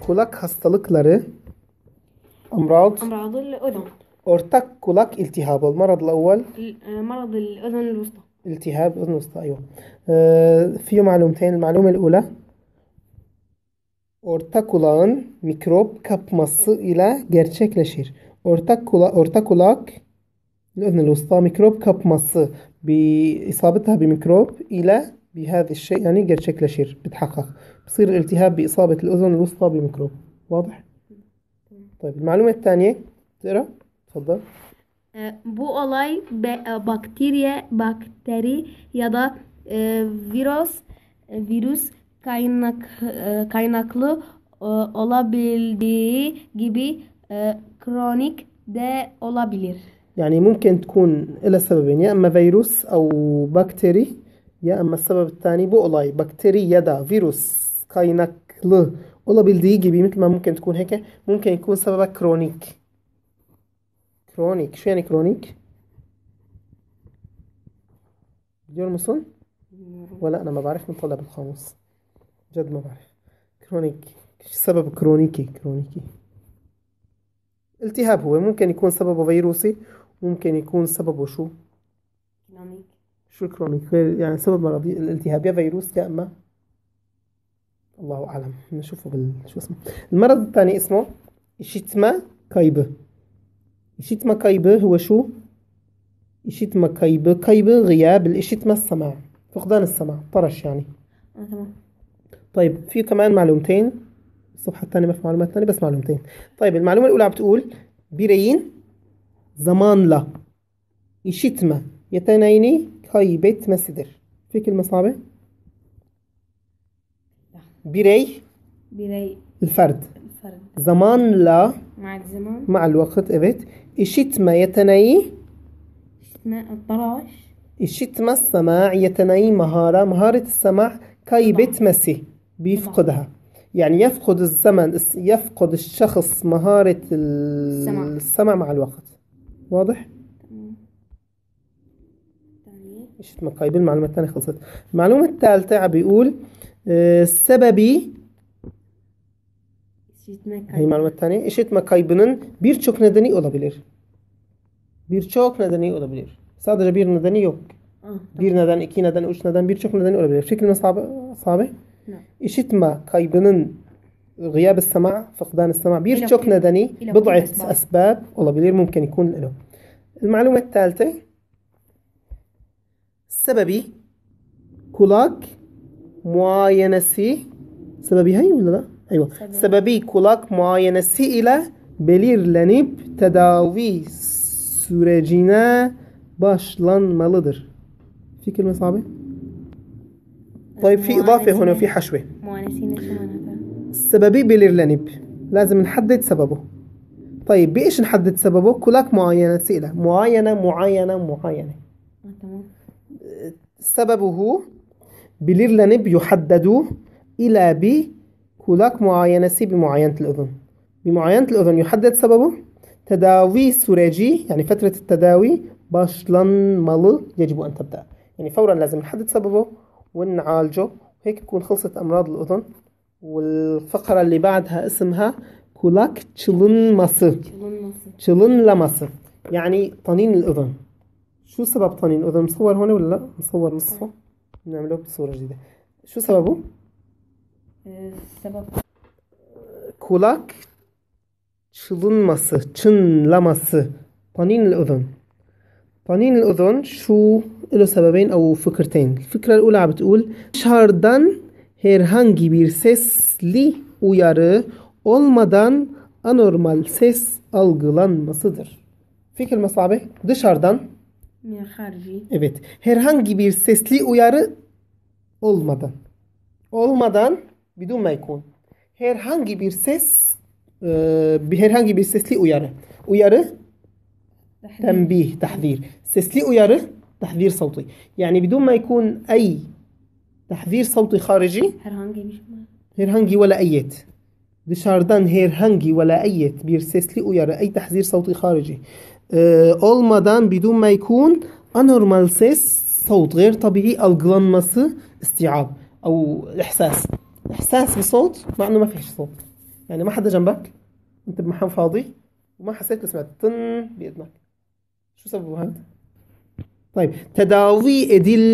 kulak hastalıkları أمراض أمراض الأذن أورتاك كولاك التهاب المرض الأول مرض الأذن الوسطى التهاب الأذن الوسطى أيوه فيه معلومتين المعلومة الأولى ortak kulağın mikrop kapması ile gerçekleşir. Ortak kula ortak kulak الأذن الوسطى mikrop kapması bir isabetha bir mikrop ile بهذا الشيء يعني قد شكله شير بتحقق بصير الالتهاب بإصابة الأذن الوسطى بميكروب واضح؟ طيب المعلومة الثانية تقرا تفضل بو أولاي بكتيريا بكتيري يدا آه، فيروس فيروس كاينك آه، كاينكلو olabildiği gibi kronik de olabilir. يعني ممكن تكون ile سببين يا إما فيروس أو بكتيري يا اما السبب tani bu بكتيريا دا فيروس كاينك virüs kaynaklı olabildiği gibi مثل ما ممكن تكون هيك ممكن يكون سببها كرونيك كرونيك شو يعني كرونيك؟ بديون ولا أنا ما بعرف من طلب القاموس جد ما بعرف كرونيك شو سبب كرونيكي كرونيكي التهاب هو ممكن يكون سببه فيروسي ممكن يكون سببه شو؟ كرونيك شكرا يعني سبب مرضي الالتهاب يا فيروس يا اما الله اعلم نشوفه بال شو اسمه المرض الثاني اسمه إشيتما كايبة إشيتما كايبة هو شو إشيتما كايبة كايبة غياب الإشيتما السمع فقدان السمع طرش يعني طيب في كمان معلومتين الصفحة الثانية ما في معلومات ثانية بس معلومتين طيب المعلومة الأولى عم بتقول بيرين زمان لا إشيتما يتنيني طيب، بيت مسدر في كلمة صعبة بري بري الفرد الفرد زمان لا مع الزمان مع الوقت إبت الشتمة يتني ما الطراش ما السماع يتني مهارة مهارة السماع بيت مسي بيفقدها يعني يفقد الزمن يفقد الشخص مهارة السمع, السمع مع الوقت واضح؟ مش متقايبين المعلومة الثانيه خلصت المعلومة الثالثه عم بيقول آه، سببي هي المعلومة الثانيه التانية إشيت مكايبنن بيرتشوك ندني أولا بيلير بيرتشوك ندني أولا بيلير سادجا بير ندني يوك آه، بير ندن إكي ندن أوش ندن بيرتشوك ندني أولا بيلير شكل ما صعب صعبة نعم. إشيت مكايبنن غياب السمع فقدان السمع بيرتشوك ندني بضعة أسباب أولا بيلير ممكن يكون له المعلومة الثالثة سببي كولاك معاينة سي سببي هاي ولا لا؟ ايوه سببي كولاك معاينة سي الى بلير لنب تداوي سورجينا باشلان مالدر في كلمة صعبة؟ طيب في إضافة هنا في حشوة سببي بلير لنب لازم نحدد سببه طيب بإيش نحدد سببه؟ كولاك معاينة سي الى معاينة معاينة معاينة تمام سببه باليرلانب يحدد إلى كولاك معاينة سي بمعاينة الأذن بمعاينة الأذن يحدد سببه تداوي سوريجي يعني فترة التداوي başlanmalı يجب أن تبدأ يعني فورا لازم نحدد سببه ونعالجه وهيك تكون خلصت أمراض الأذن والفقرة اللي بعدها اسمها كولاك تشلن ماسي تشلن لماسي يعني طنين الأذن شو سبب طنين الأذن مصور هون ولا لا مصور نصفه نعمله بصورة جديدة شو سببه السبب kulak çılınması, çınlaması. طنين الأذن طنين الأذن شو له سببين أو فكرتين الفكرة الأولى عم بتقول dışarıdan herhangi bir sesli uyarı olmadan anormal ses algılanmasıdır. Fikir mi sahibi? Dışarıdan Evet. Herhangi bir sesli uyarı olmadan. Olmadan bidun meykun. Herhangi bir ses e, herhangi bir sesli uyarı. Uyarı tembih, tahzir. Sesli uyarı tahzir savti. Yani bidun meykun ay tahzir savti harici herhangi bir şey. herhangi vela ayet. dışarıdan herhangi ve la bir sesli uyarı ay tahzir sauti harici e, olmadan bidun meykun anormal ses savt gayr tabii algılanması istiab او احساس احساس بصوت مع انه ما فيش صوت يعني ما حدا جنبك انت بمحل فاضي وما حسيت سمعت طن باذنك شو سببه هذا طيب تداوي ادل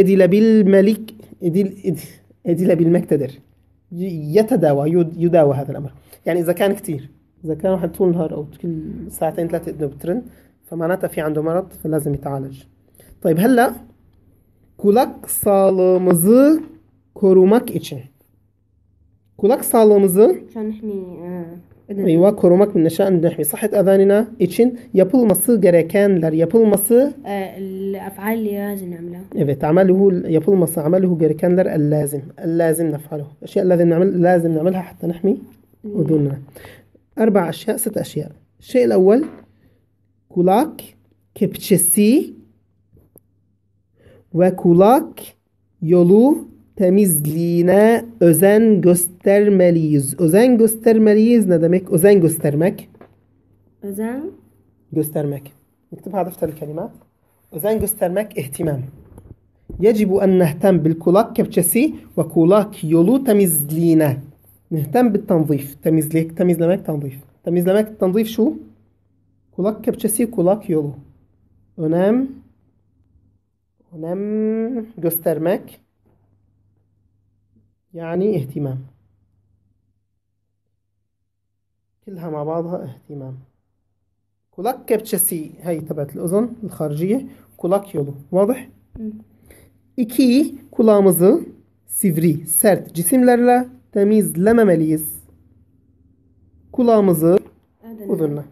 ادل بالملك ادل ادل, أدل بالمقتدر يتداوى يداوى هذا الامر يعني اذا كان كثير اذا كان واحد طول النهار او كل ساعتين ثلاثه اذنه بترن فمعناتها في عنده مرض فلازم يتعالج طيب هلا kulak sağlığımızı كولاك için عشان نحمي Eyvah korumak min neşe nehvi. Sahat adhanina için yapılması gerekenler, yapılması الأفعال اللي لازم نعملها Evet, ameluhu yapılması, amaluhu gerekenler el lazim. El lazim nef'aluhu. Eşya el lazim nعمل, lazim نعملها hatta nehmi udunna. aşya, أشياء, aşya. Şey el الأول kulak kepçesi ve kulak yolu temizliğine özen göstermeliyiz. Özen göstermeliyiz ne demek? Özen göstermek. Özen göstermek. نكتب هذا kelime. Özen göstermek ihtimam. يجب أن نهتم بالكولاك ve وكولاك yolu temizliğine. نهتم بالتنظيف. Temizlik, temizlemek, tanzif. Temizlemek, tanzif şu? Kulak kepçesi, kulak yolu. Önem, önem göstermek. يعني اهتمام كلها مع بعضها اهتمام كولاك كبتشسي هاي تبعت الأذن الخارجية كولاك يولو واضح؟ إكي كولامزي سيفري سرت جسم لرلا تميز لما مليز كولامزي أذننا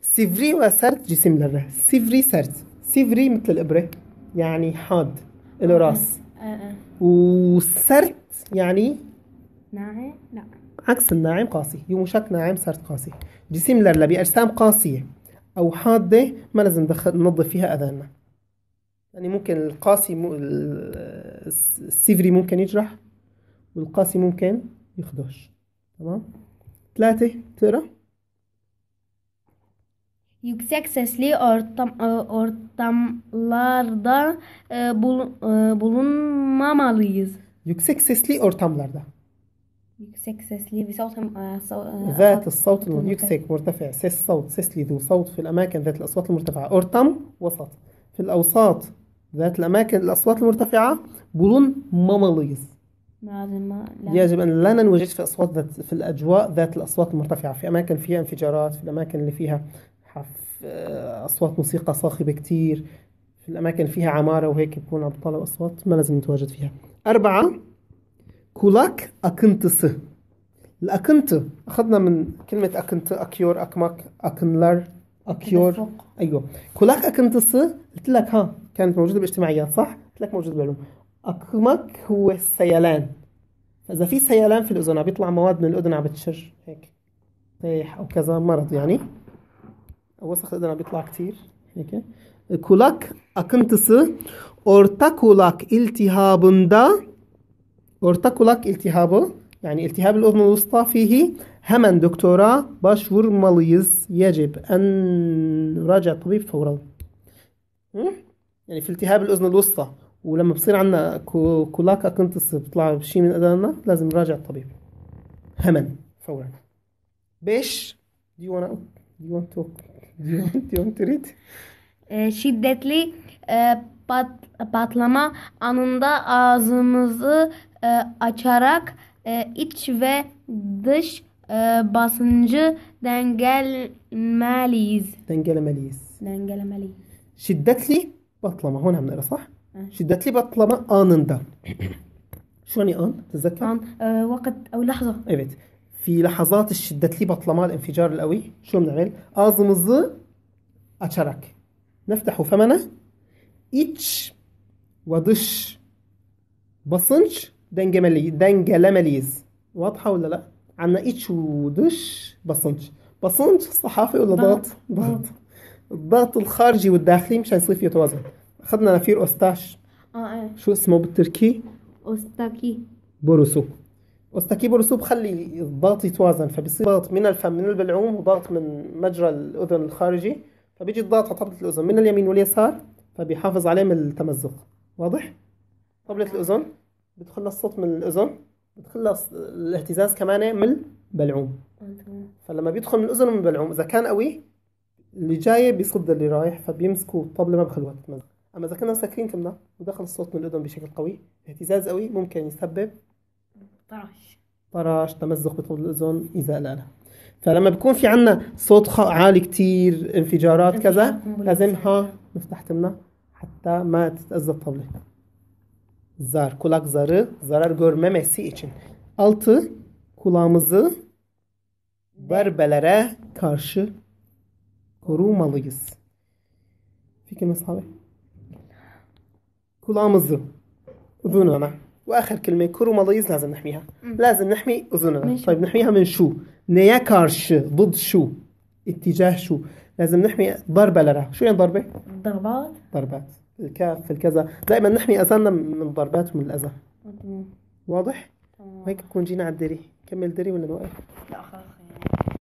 سيفري وسرت جسم لرلا سيفري سرت سيفري مثل الإبرة يعني حاد إلو راس آه، آه. وسرت يعني ناعم لا عكس الناعم قاسي يومشك ناعم صارت قاسي لرلا بأجسام قاسية أو حادة ما لازم ندخل ننظف فيها أذاننا يعني ممكن القاسي م... السيفري ممكن يجرح والقاسي ممكن يخدش تمام ثلاثة تقرأ yüksek sesli ortam ortamlarda bulunmamalıyız. Yüksek sesli ortamlarda. Yüksek sesli بصوت ذات الصوت يكسك مرتفع سيس صوت سيسلي ذو صوت في الأماكن ذات الأصوات المرتفعة أورتم وسط في الأوساط ذات الأماكن الأصوات المرتفعة بولون مماليز يجب أن لا ننوجد في أصوات ذات في الأجواء ذات الأصوات المرتفعة في أماكن فيها انفجارات في الأماكن اللي فيها أصوات موسيقى صاخبة كتير في الأماكن فيها عمارة وهيك يكون عم تطلع أصوات ما لازم نتواجد فيها أربعة كولاك أكنتس الأكنت أخذنا من كلمة أكنت أكيور أكمك أكنلر أكيور أيوه كولاك أكنتس قلت لك ها كانت موجودة باجتماعيات صح؟ قلت لك موجودة بالعلوم أكمك هو السيلان إذا في سيلان في الأذن عم بيطلع مواد من الأذن عم بتشر هيك طيح أو كذا مرض يعني أو وسخ الأذن عم بيطلع كثير هيك kulak akıntısı orta kulak iltihabında orta kulak iltihabı yani iltihab الأذن الوسطى فيه hemen doktora başvurmalıyız. يجب أن نراجع طبيب فورا. يعني iltihab-ı الأذن usta ولما بصير عندنا كولاك أكنتس بيطلع شيء من أذاننا لازم نراجع الطبيب. همن فورا. بيش do you wanna do you want to do you want, do you want to read? şiddetli pat, patlama anında ağzımızı açarak iç ve dış basıncı dengelemeliyiz dengelemeliyiz dengelemeliyiz şiddetli patlama هنا بنقرا صح شدت لي بطلمة آنندا شو يعني آن؟ تتذكر؟ آن آه وقت أو لحظة Evet. في لحظات الشدة اللي بطلما الانفجار القوي شو بنعمل؟ آزمزı açarak نفتح فمنا إتش ودش بصنش basınç دنجلمليز واضحة ولا لا؟ عندنا إتش ودش بصنش بصنش صحافي ولا ضغط؟ ضغط الضغط الخارجي والداخلي مش هيصير فيه توازن اخذنا نفير اوستاش اه ايه شو اسمه بالتركي؟ اوستاكي بوروسو اوستاكي بوروسو بخلي الضغط يتوازن فبصير ضغط من الفم من البلعوم وضغط من مجرى الاذن الخارجي فبيجي الضغط على طبلة الأذن من اليمين واليسار فبيحافظ عليه من التمزق واضح؟ طبلة الأذن بتخلص الصوت من الأذن بتخلص الاهتزاز كمان إيه؟ من البلعوم فلما بيدخل من الأذن ومن البلعوم إذا كان قوي اللي جاي بيصد اللي رايح فبيمسكوا الطبلة ما بخلوها تتمزق أما إذا كنا مسكرين كنا ودخل الصوت من الأذن بشكل قوي اهتزاز قوي ممكن يسبب طرش طرش تمزق بطول الأذن إذا لا فلما بيكون في عندنا صوت عالي كتير انفجارات كذا لازمها نفتح تمنا hatta ما تتأذى الطبلة zar kulak zarı zarar görmemesi için altı kulağımızı berbelere karşı korumalıyız. Fikir mi sahabe? Kulağımızı. Udunana. واخر كلمه كروماليز لازم نحميها لازم نحمي اذننا طيب نحميها من شو نيا كارش ضد شو اتجاه شو لازم نحمي ضربه لرا شو يعني ضربه ضربات ضربات الكاف الكذا دائما نحمي اذاننا من الضربات ومن الاذى واضح هيك بكون جينا على الدري كمل دري ولا نوقف لا خلاص